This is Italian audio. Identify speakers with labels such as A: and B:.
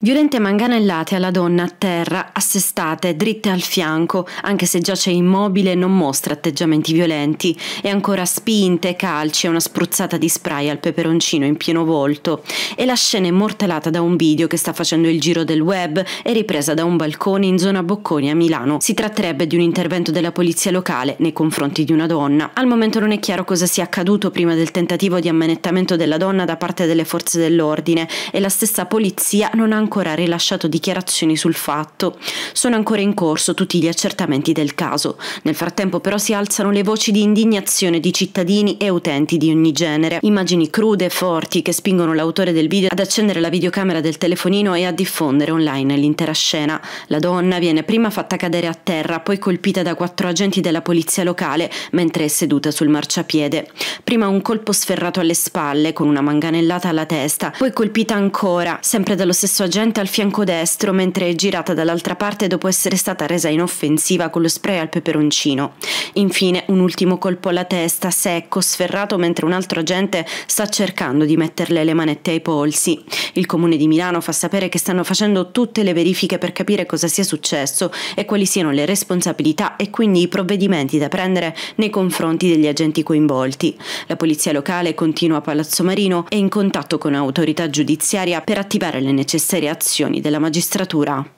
A: Violente manganellate alla donna a terra, assestate, dritte al fianco, anche se giace immobile e non mostra atteggiamenti violenti, e ancora spinte, calci e una spruzzata di spray al peperoncino in pieno volto. E la scena è mortelata da un video che sta facendo il giro del web e ripresa da un balcone in zona Bocconi a Milano. Si tratterebbe di un intervento della polizia locale nei confronti di una donna. Al momento non è chiaro cosa sia accaduto prima del tentativo di ammanettamento della donna da parte delle forze dell'ordine e la stessa polizia non ha ancora ancora rilasciato dichiarazioni sul fatto. Sono ancora in corso tutti gli accertamenti del caso. Nel frattempo però si alzano le voci di indignazione di cittadini e utenti di ogni genere. Immagini crude e forti che spingono l'autore del video ad accendere la videocamera del telefonino e a diffondere online l'intera scena. La donna viene prima fatta cadere a terra, poi colpita da quattro agenti della polizia locale mentre è seduta sul marciapiede. Prima un colpo sferrato alle spalle con una manganellata alla testa, poi colpita ancora, sempre dallo stesso agente sergente al fianco destro mentre è girata dall'altra parte dopo essere stata resa inoffensiva con lo spray al peperoncino. Infine un ultimo colpo alla testa, secco, sferrato mentre un altro agente sta cercando di metterle le manette ai polsi. Il comune di Milano fa sapere che stanno facendo tutte le verifiche per capire cosa sia successo e quali siano le responsabilità e quindi i provvedimenti da prendere nei confronti degli agenti coinvolti. La polizia locale continua a Palazzo Marino e in contatto con autorità giudiziaria per attivare le necessarie azioni della magistratura.